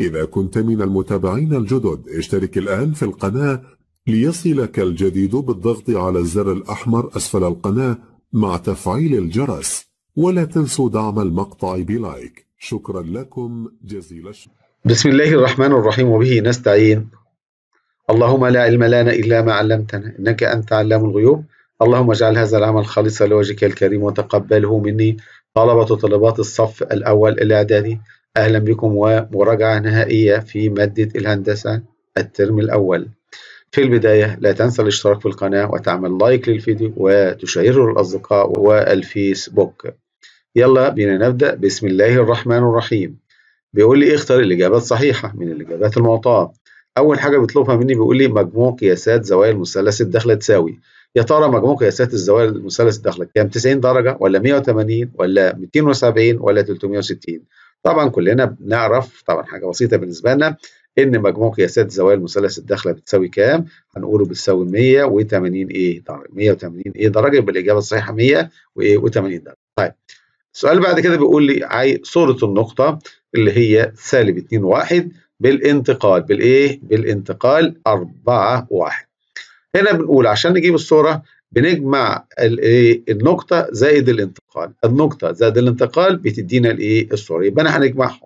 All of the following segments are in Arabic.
إذا كنت من المتابعين الجدد اشترك الآن في القناة ليصلك الجديد بالضغط على الزر الأحمر أسفل القناة مع تفعيل الجرس ولا تنسوا دعم المقطع بلايك شكرا لكم جزيل الشكر بسم الله الرحمن الرحيم وبه نستعين اللهم لا علم لنا إلا ما علمتنا إنك أنت علام الغيوب اللهم اجعل هذا العمل خالصا لوجهك الكريم وتقبله مني طلبة طلبات الصف الأول الإعدادي أهلا بكم ومراجعة نهائية في مادة الهندسة الترم الأول في البداية لا تنسى الاشتراك في القناة وتعمل لايك للفيديو وتشيره للأصدقاء والفيسبوك يلا بينا نبدأ بسم الله الرحمن الرحيم بيقول لي اختر الإجابات الصحيحة من الإجابات المعطاة أول حاجة بيطلبها مني بيقول لي مجموع قياسات زوايا المثلث الدخلة تساوي يا ترى مجموع قياسات الزوايا المثلث الدخلة كام 90 درجة ولا 180 ولا 270 ولا 360 طبعا كلنا بنعرف طبعا حاجه بسيطه بالنسبه لنا ان مجموع قياسات زوايا المثلث الداخله بتساوي كام؟ هنقوله بتساوي 180 ايه 180 ايه درجه يبقى الاجابه الصحيحه 100 وايه و80 درجه. طيب السؤال بعد كده بيقول لي عاي صوره النقطه اللي هي سالب 2 1 بالانتقال بالايه؟ بالانتقال 4 1. هنا بنقول عشان نجيب الصوره بنجمع إيه، النقطه زائد الانتقال النقطه زائد الانتقال بتدينا الايه الصوره يبقى انا هنجمعهم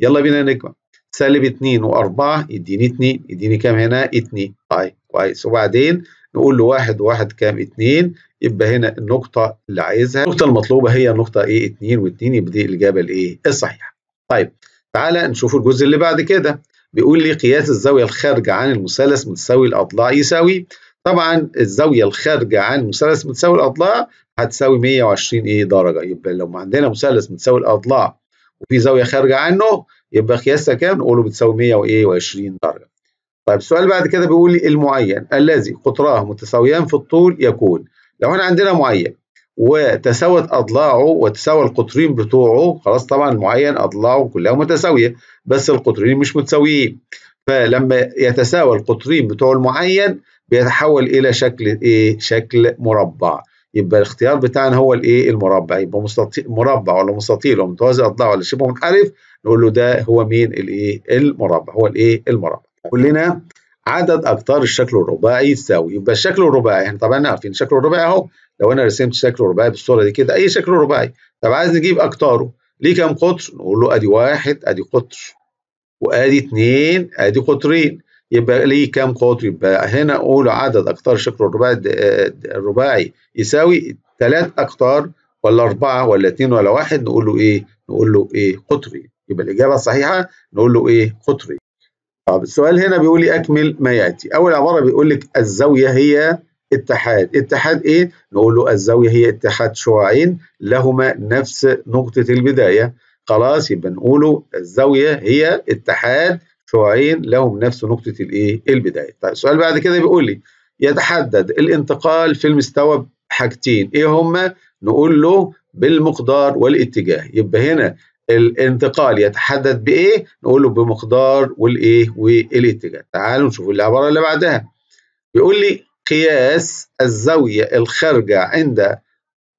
يلا بينا نجمع سالب 2 و4 يديني 2 يديني كام هنا 2 طيب كويس وبعدين نقول له واحد 1 كام 2 يبقى هنا النقطه اللي عايزها النقطه المطلوبه هي النقطه ايه 2 و2 يبقى دي الاجابه الايه الصحيحه طيب تعالى نشوف الجزء اللي بعد كده بيقول لي قياس الزاويه الخارجه عن المثلث متساوي الاضلاع يساوي طبعا الزاويه الخارجه عن مثلث متساوي الاضلاع هتساوي 120 ايه درجه يبقى لو عندنا مثلث متساوي الاضلاع وفي زاويه خارجه عنه يبقى قياسها كام نقوله بتساوي 120 درجه طيب السؤال بعد كده بيقول لي المعين الذي قطراه متساويان في الطول يكون لو احنا عندنا معين وتساوت اضلاعه وتساوى القطرين بتوعه خلاص طبعا المعين اضلاعه كلها متساويه بس القطرين مش متساويين فلما يتساوى القطرين بتوع المعين بيتحول الى شكل ايه شكل مربع يبقى الاختيار بتاعنا هو الايه المربع يبقى مستطيل مربع ولا مستطيل ومتوازي اضلاع ولا شبه منحرف نقول له ده هو مين الايه المربع هو الايه المربع كلنا لنا عدد اقطار الشكل الرباعي يساوي يبقى الشكل الرباعي احنا طبعا عارفين الشكل الرباعي اهو لو انا رسمت شكل رباعي بالصوره دي كده اي شكل رباعي طب عايز نجيب اقطاره ليه كام قطر نقول له ادي واحد ادي قطر وادي اثنين ادي قطرين يبقى ليه كام قطر يبقى هنا اقول عدد اقطار الشكل الرباعي الرباعي يساوي ثلاث اقطار ولا اربعه ولا اثنين ولا واحد نقول له ايه نقول له ايه قطري يبقى الاجابه الصحيحه نقول له ايه قطري طب السؤال هنا بيقول لي اكمل ما ياتي اول عباره بيقول لك الزاويه هي اتحاد اتحاد ايه نقول له الزاويه هي اتحاد شعاعين لهما نفس نقطه البدايه خلاص يبقى نقوله الزاويه هي اتحاد شعاعين لهم نفس نقطة الإيه؟ البداية. طيب السؤال بعد كده بيقول لي يتحدد الانتقال في المستوى بحاجتين، إيه هما؟ نقول له بالمقدار والاتجاه، يبقى هنا الانتقال يتحدد بإيه؟ نقول له بمقدار والإيه؟ والاتجاه. تعالوا نشوف العبارة اللي بعدها. بيقول لي قياس الزاوية الخارجة عند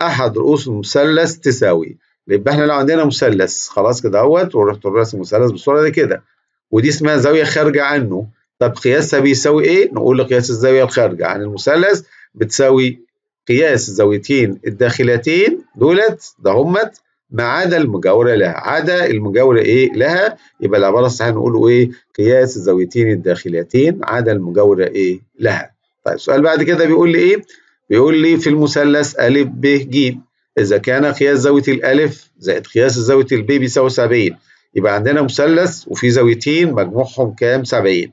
أحد رؤوس المثلث تساوي يبقى احنا لو عندنا مثلث خلاص كده اهوت ورحت راسم مثلث بالصوره دي كده ودي اسمها زاوية خارجة عنه طب قياسها بيساوي ايه؟ نقول قياس الزاوية الخارجة عن المثلث بتساوي قياس الزاويتين الداخلتين دولت ده همت ما عدا المجاورة لها عدا المجاورة إيه لها يبقى العبارة الصحيحة نقول إيه قياس الزاويتين الداخليتين عدا المجاورة إيه لها طيب السؤال بعد كده بيقول لي إيه بيقول لي في المثلث أ ب ج إذا كان قياس زاوية الألف زائد قياس زاوية البي بيساوي 70 يبقى عندنا مثلث وفي زاويتين مجموعهم كام 70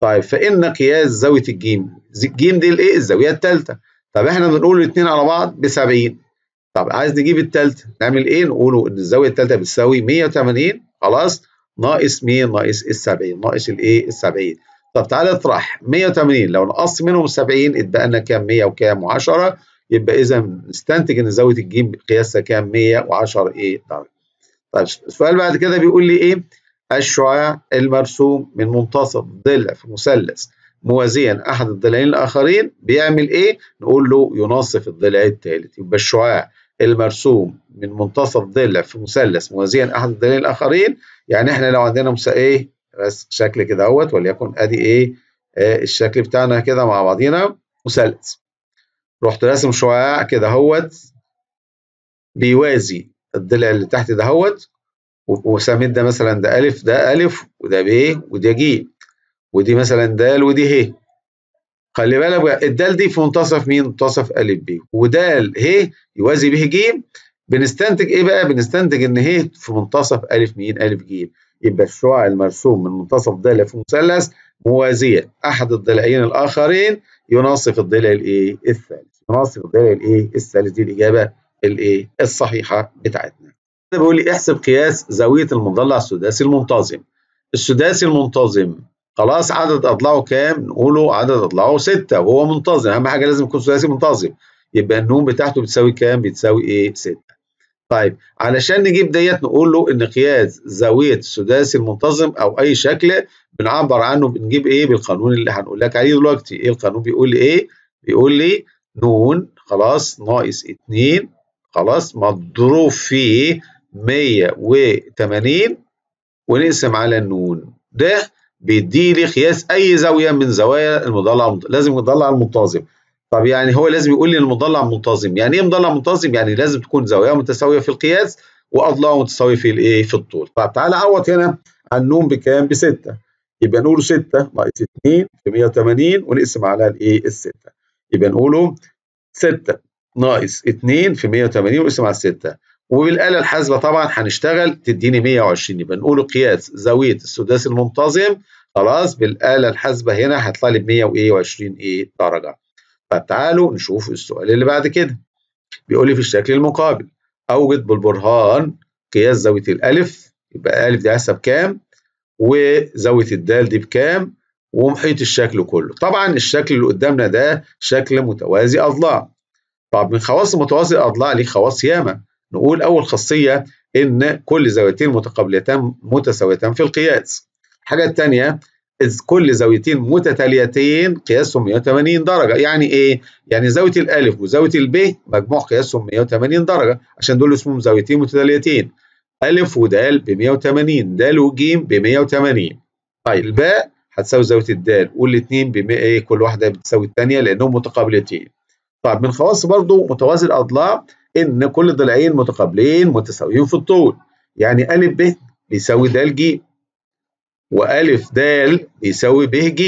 طيب فإن قياس زاوية الجيم الجيم دي الإيه الزاوية الثالثة طب إحنا بنقول الاثنين على بعض ب 70 طب عايز نجيب الثالثة نعمل إيه نقولوا إن الزاوية الثالثة بتساوي 180 خلاص ناقص مين ناقص ال 70 ناقص الإيه ال 70 طب تعالى اطرح 180 لو نقص منهم 70 اتبقى لنا كام 100 وكام و10 يبقى إذا نستنتج إن زاوية الجيم قياسها كام 110 إيه درجة طيب السؤال بعد كده بيقول لي ايه الشعاع المرسوم من منتصف ضلع في مثلث موازيا احد الضلعين الاخرين بيعمل ايه نقول له ينصف الضلع الثالث يبقى الشعاع المرسوم من منتصف ضلع في مثلث موازيا احد الضلعين الاخرين يعني احنا لو عندنا مسا ايه شكل كده اهوت وليكن ادي ايه آه الشكل بتاعنا كده مع بعضينا مثلث رحت راسم شعاع كده اهوت بيوازي الضلع اللي تحت دهوت وسميت ده مثلا ده ألف ده ألف وده ب وده ج ودي مثلا دال ودي ه خلي بالك الدال دي في منتصف مين؟ منتصف أ ب ودال ه يوازي به ج بنستنتج إيه بقى؟ بنستنتج إن ه في منتصف أ مين؟ أ ج يبقى الشعاع المرسوم من منتصف ضلع في مثلث موازية أحد الضلعين الآخرين يناصف الضلع الإيه؟ الثالث يناصف الضلع الإيه؟ الثالث دي الإجابة الايه الصحيحه بتاعتنا ده بيقول لي احسب قياس زاويه المضلع السداسي المنتظم السداسي المنتظم خلاص عدد اضلاعه كام نقوله عدد اضلاعه ستة وهو منتظم اهم حاجه لازم يكون سداسي منتظم يبقى النون بتاعته بتساوي كام بتساوي ايه سته. طيب علشان نجيب ديت نقول له ان قياس زاويه السداسي المنتظم او اي شكل بنعبر عنه بنجيب ايه بالقانون اللي هنقول لك عليه دلوقتي ايه القانون بيقول لي ايه بيقول لي نون خلاص ناقص 2 خلاص مضروب في 180 ونقسم على النون ده بيدي لي قياس اي زاويه من زوايا المضلع لازم المضلع المنتظم طب يعني هو لازم يقول لي المضلع منتظم يعني ايه مضلع منتظم يعني لازم تكون زواياه متساويه في القياس واضلاعه متساويه في الايه في الطول طب تعالى عوض هنا عن النون بكام ب 6 يبقى نقوله 6 ناقص 2 في 180 ونقسم على الايه ال 6 يبقى نقوله 6 ناقص 2 في 180 وقسم على 6 وبالآلة الحاسبة طبعا هنشتغل تديني 120 يبقى نقول قياس زاوية السداسي المنتظم خلاص بالآلة الحاسبة هنا هيطلع لي ب 120 ايه درجة طب تعالوا نشوف السؤال اللي بعد كده بيقول لي في الشكل المقابل أوجد بالبرهان قياس زاوية الألف يبقى الألف دي عايزها بكام وزاوية الدال دي بكام ومحيط الشكل كله طبعا الشكل اللي قدامنا ده شكل متوازي أضلاع طب من خواص متوازي اضلاع ليه خواص ياما نقول اول خاصيه ان كل زاويتين متقابلتان متساويتان في القياس الحاجه الثانيه إذ كل زاويتين متتاليتين قياسهم 180 درجة يعني إيه؟ يعني زاوية الألف وزاوية الب مجموع قياسهم 180 درجة عشان دول اسمهم زاويتين متتاليتين ألف ودال ب 180 دال وجيم ب 180 طيب الباء هتساوي زاوية الدال والاثنين بـ إيه كل واحدة بتساوي الثانية لأنهم متقابلتين طيب من خواص برضو متوازي الأضلاع إن كل ضلعين متقابلين متساويين في الطول يعني أ ب بيساوي د ج و ا د بيساوي ب ج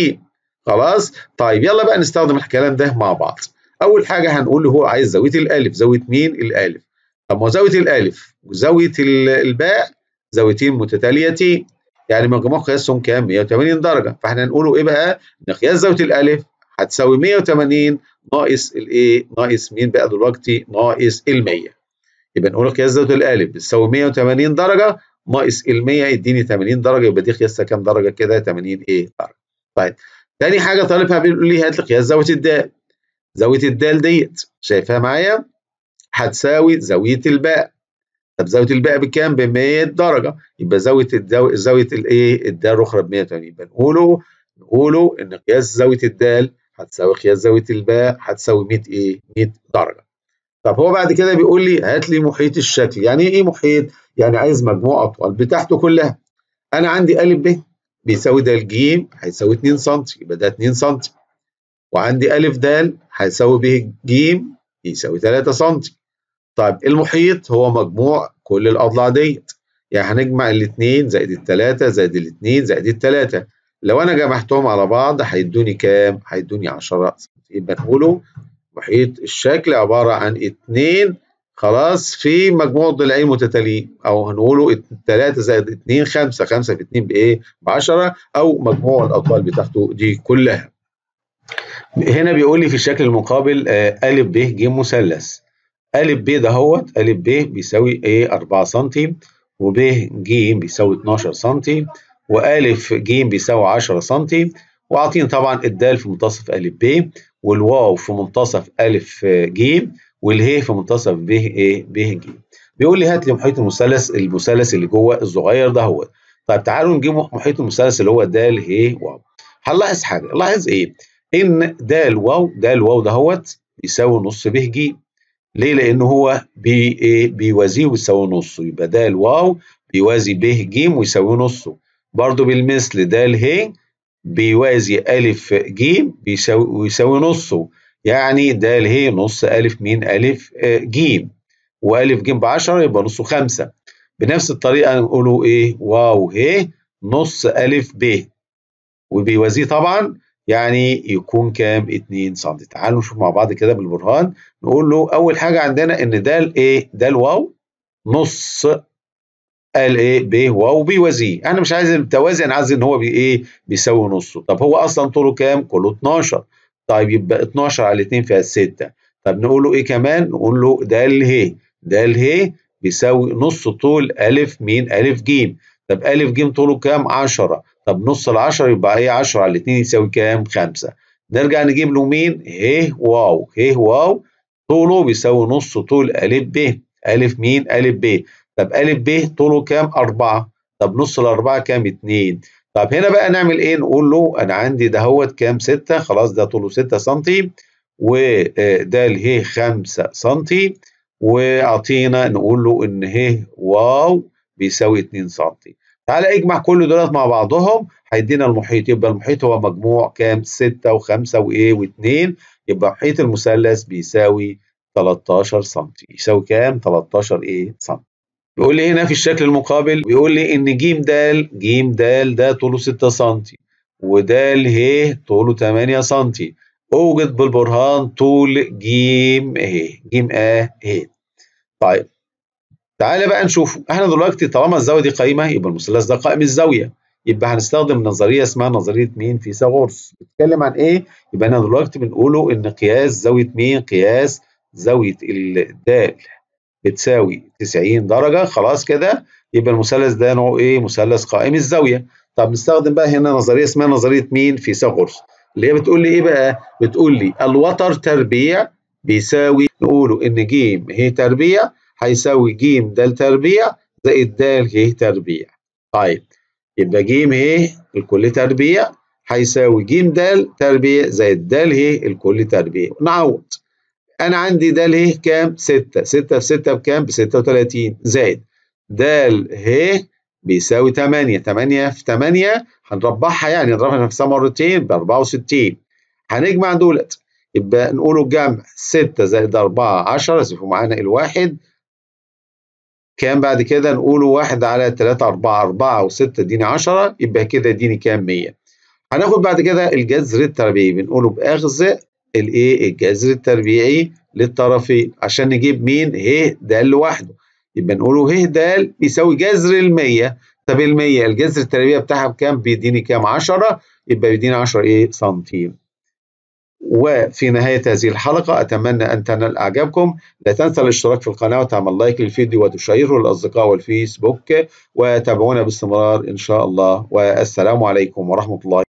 خلاص طيب يلا بقى نستخدم الكلام ده مع بعض أول حاجة هنقول هو عايز زاوية الألف زاوية مين الألف طب ما زاوية الألف وزاوية الباء زاويتين متتاليتين يعني مجموع قياسهم كام 180 درجة فاحنا هنقوله إيه بقى إن قياس زاوية الألف هتساوي 180 ناقص الايه ناقص مين بقى دلوقتي ناقص ال100 يبقى نقول قياس ذات القالب بتساوي 180 درجه ناقص ال100 يديني 80 درجه يبقى دي قياسها كام درجه كده 80 ايه درجه طيب تاني حاجه طالبها بيقول لي هات لي قياس زاويه الدال زاويه الدال ديت شايفها معايا هتساوي زاويه الباء طب زاويه الباء بكام ب 100 درجه يبقى زاويه الدو... زاويه الايه الدال الاخرى ب 180 يبقى نقوله نقوله ان قياس زاويه الدال هتساوي قياس زاويه الباء هتساوي 100 ايه 100 درجه طب هو بعد كده بيقول لي هات لي محيط الشكل يعني ايه محيط يعني عايز مجموع اطوال بتاعته كلها انا عندي ا ب بيساوي د ج هيساوي 2 سم يبقى ده 2 سم وعندي أ د هيساوي ب ج يساوي 3 سم طيب المحيط هو مجموع كل الأضلاع ديت يعني هنجمع الاثنين زائد الثلاثة زائد الاثنين زائد الثلاثة لو انا جمعتهم على بعض هيدوني كام؟ هيدوني 10 يبقى نقوله محيط الشكل عباره عن 2 خلاص في مجموع ضلعين متتاليين او هنقوله 3 زائد 2 5 5 في 2 بايه؟ ب 10 او مجموع الاطوال بتاعته دي كلها. هنا بيقول لي في الشكل المقابل أ آه، ب ج مثلث. أ ب دهوت أ ب بيساوي ايه 4 سم وب ج بيساوي 12 سم والف ج بيساوي 10 سم واعطيني طبعا الدال في منتصف ا ب والواو في منتصف ا ج والهي في منتصف ب ايه ب ج بيقول لي هات لي محيط المثلث المثلث اللي جوه الصغير ده هو طيب تعالوا نجيب محيط المثلث اللي هو د ه واو هنلاحظ حاجه لاحظ ايه ان د واو د واو دهوت بيساوي نص ب ج ليه لان هو بي ايه بيوازيه ويساوي نصه يبقى د واو بيوازي ب ج ويساوي نصه برضو بالمثل د ه بيوازي ألف ج بيساوي ويساوي نصه يعني د ه نص ألف م ألف آه، ج وألف ج ب 10 يبقى نصه 5 بنفس الطريقة نقوله إيه واو ه نص ألف ب وبيوازيه طبعا يعني يكون كام 2 سم تعالوا نشوف مع بعض كده بالبرهان نقول له أول حاجة عندنا إن د إيه د واو نص قال ايه ب واو بيوازيه انا مش عايز التوازي انا عايز ان هو بي ايه بيساوي نصه طب هو اصلا طوله كام كله 12 طيب يبقى 12 على 2 فيها 6 طب نقول له ايه كمان نقول له د ه د ه بيساوي نص طول ا مين ا ج طب ا ج طوله كام 10 طب نص ال 10 يبقى ايه 10 على 2 يساوي كام 5 نرجع نجيب له مين ه واو ه واو طوله بيساوي نص طول ا ب ا مين ا ب طب ا ب طوله كام؟ 4 طب نص الأربعة كام؟ 2 طب هنا بقى نعمل إيه؟ نقول له أنا عندي دهوت كام؟ 6 خلاص ده طوله 6 سنتي وده آه، ه 5 سنتي واعطينا نقول له ان ه واو بيساوي 2 سم تعالى اجمع كل دولت مع بعضهم هيدينا المحيط يبقى المحيط هو مجموع كام 6 و5 وايه و2 يبقى محيط المثلث بيساوي 13 سم يساوي كام 13 ايه سم يقول لي هنا في الشكل المقابل بيقول لي ان ج د ج د ده طوله 6 سم ود ه طوله 8 سم اوجد بالبرهان طول ج ه ج ا ه طيب تعالى بقى نشوف احنا دلوقتي طالما الزاويه دي قائمه يبقى المثلث ده قائم الزاويه يبقى هنستخدم نظريه اسمها نظريه مين فيثاغورس بتتكلم عن ايه يبقى احنا دلوقتي بنقوله ان قياس زاويه مين قياس زاويه الدال بتساوي 90 درجه خلاص كده يبقى المثلث ده نوعه ايه مثلث قائم الزاويه طب نستخدم بقى هنا نظريه اسمها نظريه مين في ساغورس اللي هي بتقول لي ايه بقى بتقول لي الوتر تربيع بيساوي نقوله ان ج ه تربيع هيساوي ج د تربيع زائد د ج تربيع طيب يبقى ج ه إيه؟ الكل تربيع هيساوي ج د تربيع زائد د ه الكل تربيع نعوض انا عندي د ه كام 6 6 في 6 بكام ب 36 زائد د ه بيساوي 8 8 في 8 هنربعها يعني نضربها نفسها مرتين ب 64 هنجمع دولت يبقى نقولوا الجمع 6 زائد 4 10 سيبوا معانا الواحد كام بعد كده نقولوا 1 على 3 4 4 و6 اديني 10 يبقى كده اديني كام 100 هناخد بعد كده الجذر التربيعي بنقوله بأخذ الايه الجذر التربيعي للطرفين عشان نجيب مين ه د لوحده يبقى نقول ه د بيساوي جذر ال100 طب ال100 الجذر التربيعي بتاعها بكام بيديني كام 10 يبقى بيديني 10 ايه سنتيم وفي نهاية هذه الحلقة أتمنى أن تنال إعجابكم لا تنسى الاشتراك في القناة وتعمل لايك للفيديو وتشيره للأصدقاء والفيسبوك وتابعونا باستمرار إن شاء الله والسلام عليكم ورحمة الله